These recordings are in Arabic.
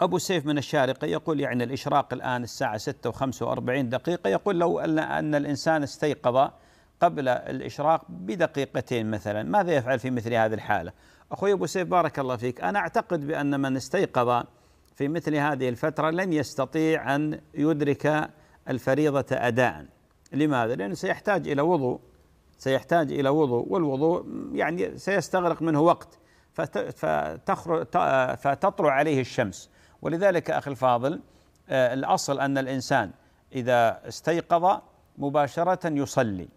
أبو سيف من الشارقة يقول يعني الإشراق الآن الساعة 6 و45 دقيقة يقول لو أن الإنسان استيقظ قبل الإشراق بدقيقتين مثلا ماذا يفعل في مثل هذه الحالة أخوي أبو سيف بارك الله فيك أنا أعتقد بأن من استيقظ في مثل هذه الفترة لن يستطيع أن يدرك الفريضة أداء لماذا؟ لأنه سيحتاج إلى وضوء سيحتاج إلى وضوء والوضوء يعني سيستغرق منه وقت فتطلع عليه الشمس ولذلك أخي الفاضل آه، الأصل أن الإنسان إذا استيقظ مباشرة يصلي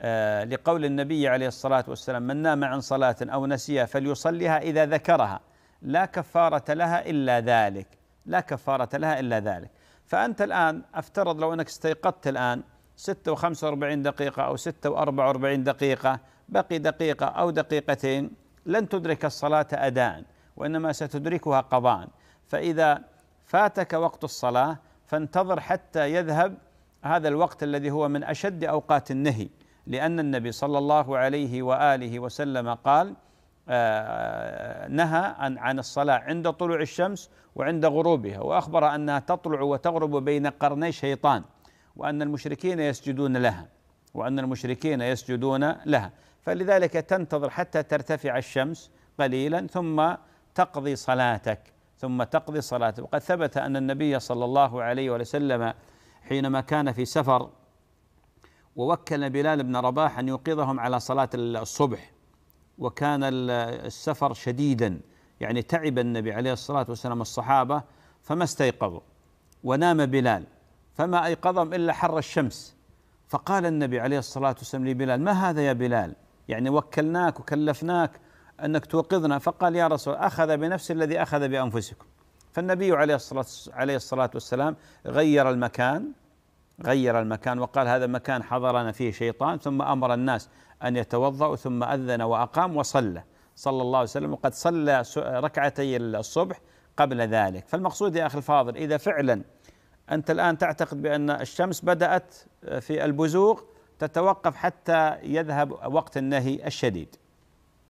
آه، لقول النبي عليه الصلاة والسلام من نام عن صلاة أو نسيها فليصليها إذا ذكرها لا كفارة لها إلا ذلك لا كفارة لها إلا ذلك فأنت الآن أفترض لو أنك استيقظت الآن ستة وخمسة وأربعين دقيقة أو ستة وأربعة وأربعين دقيقة بقي دقيقة أو دقيقتين لن تدرك الصلاة أداء وإنما ستدركها قضاء فإذا فاتك وقت الصلاة فانتظر حتى يذهب هذا الوقت الذي هو من أشد أوقات النهي لأن النبي صلى الله عليه وآله وسلم قال آه، نهى عن عن الصلاة عند طلوع الشمس وعند غروبها وأخبر أنها تطلع وتغرب بين قرني شيطان وأن المشركين يسجدون لها وأن المشركين يسجدون لها فلذلك تنتظر حتى ترتفع الشمس قليلا ثم تقضي صلاتك ثم تقضي الصلاة وقد ثبت أن النبي صلى الله عليه وسلم حينما كان في سفر ووكل بلال بن رباح أن يوقظهم على صلاة الصبح وكان السفر شديدا يعني تعب النبي عليه الصلاة والسلام الصحابة فما استيقظوا ونام بلال فما أيقظهم إلا حر الشمس فقال النبي عليه الصلاة والسلام لبلال ما هذا يا بلال يعني وكلناك وكلفناك أنك توقظنا فقال يا رسول أخذ بنفس الذي أخذ بأنفسكم فالنبي عليه الصلاة, عليه الصلاة والسلام غير المكان غير المكان وقال هذا مكان حضرنا فيه شيطان ثم أمر الناس أن يتوضأوا ثم أذن وأقام وصلى صلى الله عليه وسلم وقد صلى ركعتي الصبح قبل ذلك فالمقصود يا أخي الفاضل إذا فعلا أنت الآن تعتقد بأن الشمس بدأت في البزوغ تتوقف حتى يذهب وقت النهي الشديد